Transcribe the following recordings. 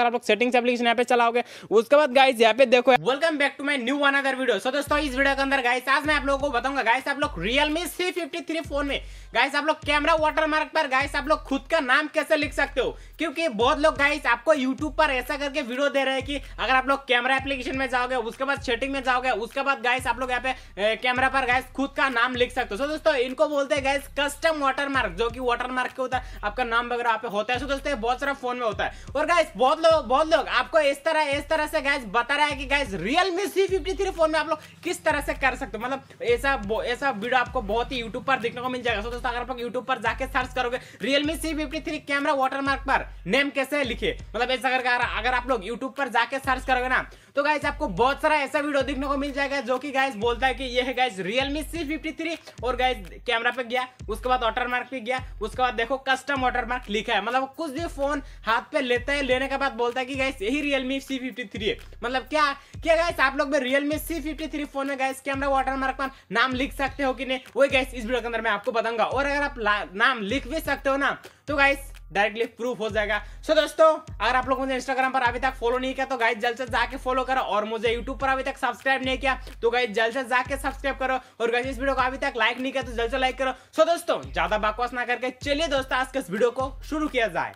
अगर आप लोग सेटिंग्स एप्लीकेशन यहाँ पे चलाओगे उसके बाद गाइस यहाँ पे देखो welcome back to my new one अगर वीडियो सो दोस्तों इस वीडियो के अंदर गाइस आज मैं आप लोगों को बताऊंगा गाइस आप लोग Realme C fifty three phone में गाइस आप लोग कैमरा वाटरमार्क पर गाइस आप लोग खुद का नाम कैसे लिख सकते हो क्योंकि बहुत लोग गाइस आपको यूट्यूब पर ऐसा करके वीडियो दे रहे हैं कि अगर आप लोग कैमरा एप्लीकेशन में जाओगे उसके बाद सेटिंग में जाओगे उसके बाद गाइस आप लोग यहाँ पे कैमरा पर गाइस खुद का नाम लिख सकते हो सो दोस्तों इनको बोलते हैं गाइस कस्टम वाटरमार्क जो कि वाटरमार्क के होता है आपका नाम वगैरह यहाँ पे होता है सो दोस्तों बहुत सारा फोन में होता है और गाइस बहुत लोग बहुत लोग आपको इस तरह इस तरह से गैस बता रहा है कि guys Realme C fifty three phone में आप लोग किस तरह से कर सकते हो मतलब ऐसा ऐसा वीडियो आपको बहुत ही यूट्यूब पर देखने को मिल जाएगा दोस्तों अगर आप लोग यूट्यूब पर जाके सर्च करोगे Realme C fifty three camera watermark पर नेम कैसे लिखे मतलब ऐसा करके अगर आप लोग यूट्यूब पर जाके सर्च करोगे ना तो गाइस आपको बहुत सारा ऐसा वीडियो देखने को मिल जाएगा जो कि गाइस बोलता है कि ये है guys Realme C fifty three और गाइस कैमरा पे गया उसके बाद वाटर मार्क पे गया उसके बाद देखो कस्टम वाटर मार्क लिखा है मतलब कुछ भी फोन हाथ पे लेता है लेने के बाद बोलता है कि गाइस यही रियलमी सी फिफ्टी थ्री है मतलब क्या क्या गाइस आप लोग Realme C fifty three phone में गाइस कैमरा वाटर मार्क पर नाम लिख सकते हो कि नहीं वही गाइस इस वीडियो के अंदर मैं आपको बताऊंगा और अगर आप नाम लिख भी सकते हो ना तो गाइस डायरेक्टली प्रूफ हो जाएगा सो so, दोस्तों अगर आप लोग मुझे इंस्टाग्राम पर अभी तक फॉलो नहीं किया तो गाइज जल्द से जाके फॉलो करो और मुझे यूट्यूब पर अभी तक सब्सक्राइब नहीं किया तो गाइज जल्द से जाके सब्सक्राइब करो और गाइज इस वीडियो को अभी तक लाइक नहीं किया तो जल्द से लाइक करो सो so, दोस्तों ज्यादा बकवास ना करके चलिए दोस्तों आज के इस वीडियो को शुरू किया जाए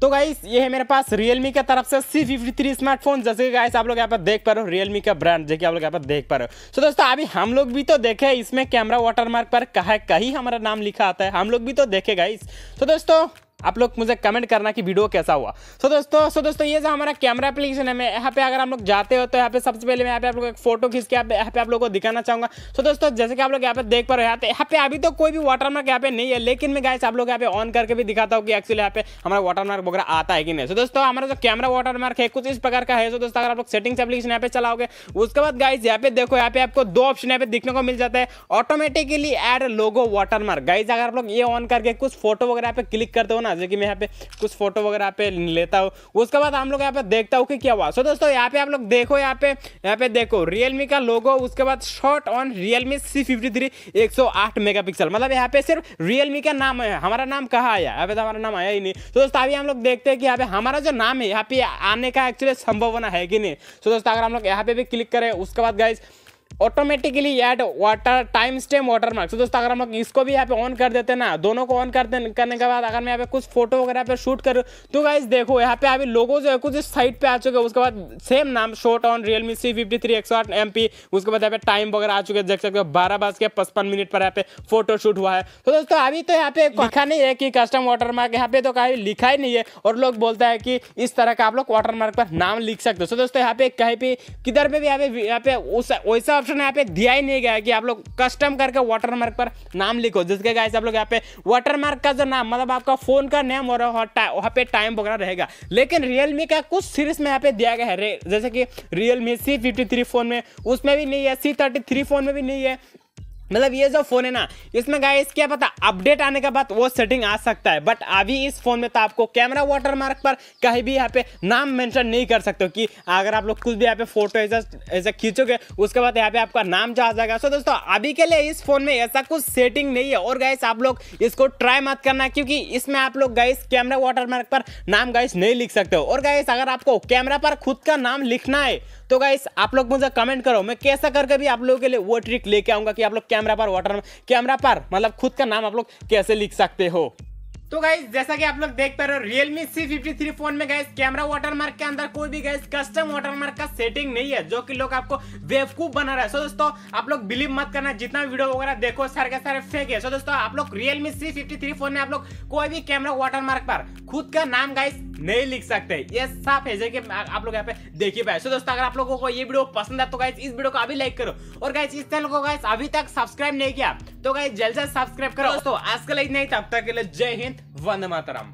तो गाइस ये है मेरे पास रियलमी के तरफ से सी फिफ्टी थ्री स्मार्टफोन जैसे कि गाइस आप लोग यहाँ पर देख पा रहे हो रियलमी का ब्रांड जैसे कि आप लोग यहाँ पर देख पा रहे हो सो दोस्तों अभी हम लोग भी तो देखे इसमें कैमरा वाटरमार्क पर कहा कहीं हमारा नाम लिखा आता है हम लोग भी तो देखे गाइस तो दोस्तों आप लोग मुझे कमेंट करना कि वीडियो कैसा हुआ सो दोस्तों सो दोस्तों ये जो हमारा कैमरा एप्लीकेशन है मैं यहाँ पे अगर हम लोग जाते हो तो यहाँ पे सबसे पहले मैं यहाँ पे आप लोग एक फोटो खींच के यहाँ पे आप लोग को दिखाना चाहूँगा सो दोस्तों जैसे कि आप लोग यहाँ पे देख पा रहे हैं यहाँ पे अभी तो कोई भी वाटर मार्क यहाँ पे नहीं है लेकिन मैं गाइस आप लोग यहाँ पे ऑन करके भी दिखाता हूँ कि एक्चुअली यहाँ पे हमारा वाटर मार्क वगैरह आता है कि नहीं सो दोस्तों हमारा जो कैमरा वाटर मार्क है कुछ इस प्रकार का है सो दोस्तों अगर आप लोग सेटिंग्स एप्लीकेशन यहाँ पे चलाओगे उसके बाद गाइज यहाँ पे देखो यहाँ पे आपको दो ऑप्शन यहाँ पे देखने को मिल जाता है automatically add logo watermark guys अगर आप लोग ये ऑन करके कुछ फोटो वगैरह पे क्लिक करते हो ना ना जैसे कि मैं यहाँ पे कुछ फोटो वगैरह यहाँ पे लेता हूँ उसके बाद हम लोग यहाँ पे देखता हूँ कि क्या हुआ सो दोस्तों यहाँ पे आप लोग देखो यहाँ पे यहाँ पे देखो रियलमी का लोगो उसके बाद shot on Realme C fifty three एक सौ आठ मेगा पिक्सल मतलब यहाँ पे सिर्फ रियलमी का नाम है हमारा नाम कहाँ आया यहाँ पे तो हमारा नाम आया ही नहीं तो दोस्तों अभी हम लोग देखते हैं कि यहाँ पे हमारा जो नाम है यहाँ पे आने का एक्चुअली संभावना है कि नहीं सो दोस्तों अगर हम लोग यहाँ पे भी क्लिक करें उसके बाद guys automatically add water time stamp watermark तो दोस्तों अगर हम लोग इसको भी यहाँ पे ऑन कर देते ना दोनों को ऑन कर दे करने के बाद अगर मैं यहाँ पे कुछ फोटो वगैरह पे शूट करूँ तो गाइज देखो यहाँ पे अभी लोगों जो है कुछ इस साइड पे आ चुके हैं उसके बाद सेम नाम shot on Realme C fifty three एक सौ आठ एम पी उसके बाद यहाँ पे टाइम वगैरह आ चुके हैं देख सकते हो बारह बज के पचपन मिनट पर यहाँ पे फोटो शूट हुआ है तो दोस्तों अभी तो यहाँ पे लिखा नहीं है कि कस्टम वाटर मार्क यहाँ पे तो कहीं लिखा ही नहीं है और लोग बोलता है कि इस तरह का आप लोग वाटर मार्क पर नाम लिख सकते हो तो दोस्तों यहाँ पे कहीं पे किधर पे भी यहाँ पे यहाँ पे वैसा ऑप्शन यहाँ पे दिया ही नहीं गया कि आप लोग कस्टम करके वाटरमार्क पर नाम लिखो जिसके गाय से आप लोग यहाँ पे वाटरमार्क का जो नाम मतलब आपका फोन का नेम और वहाँ पे टाइम वगैरह रहेगा लेकिन रियलमी का कुछ सीरीज में यहाँ पे दिया गया है जैसे कि रियलमी सी फोन में उसमें भी नहीं है सी फोन में भी नहीं है मतलब ये जो फोन है ना इसमें इस क्या पता अपडेट आने के बाद वो सेटिंग आ सकता है बट अभी इस फोन में तो आपको कैमरा वाटर मार्क पर कहीं भी यहाँ पे नाम मेंशन नहीं कर सकते कि अगर आप लोग कुछ भी यहाँ पे फोटो ऐसा ऐसा खींचोगे उसके बाद यहाँ पे आपका नाम जो आ जाएगा सो दोस्तों अभी के लिए इस फोन में ऐसा कुछ सेटिंग नहीं है और गाइस आप लोग इसको ट्राई मत करना क्योंकि इसमें आप लोग गाइस कैमरा वाटर मार्क पर नाम गाइस नहीं लिख सकते हो और गाइस अगर आपको कैमरा पर खुद का नाम लिखना है तो गाइस आप लोग मुझे कमेंट करो मैं कैसा करके भी आप लोगों के लिए वो ट्रिक लेके आऊंगा कि आप लोग कैमरा पर वाटर कैमरा पर मतलब खुद का नाम आप लोग कैसे लिख सकते हो तो गाइज जैसा कि आप लोग देख पा रहे हो Realme C fifty three phone में गाइज कैमरा वाटरमार्क के अंदर कोई भी गाइज कस्टम वाटरमार्क का सेटिंग नहीं है जो कि लोग आपको बेवकूफ बना रहे हैं सो दोस्तों आप लोग बिलीव मत करना जितना वीडियो वगैरह देखो सारे के सारे फेक है सो दोस्तों आप लोग Realme C fifty three phone में आप लोग कोई भी कैमरा वाटरमार्क पर खुद का नाम गाइस नहीं लिख सकते ये साफ है जैसे आप लोग यहाँ पे देखिए भाई सो दोस्तों अगर आप लोगों को ये वीडियो पसंद है तो गाइस इस वीडियो को अभी लाइक करो और गाइस इस चैनल को गाइस अभी तक सब्सक्राइब नहीं किया तो गाइस जल्द से सब्सक्राइब करो दोस्तों आज का लाइक नहीं तब तक के लिए जय हिंद वंदे मातरम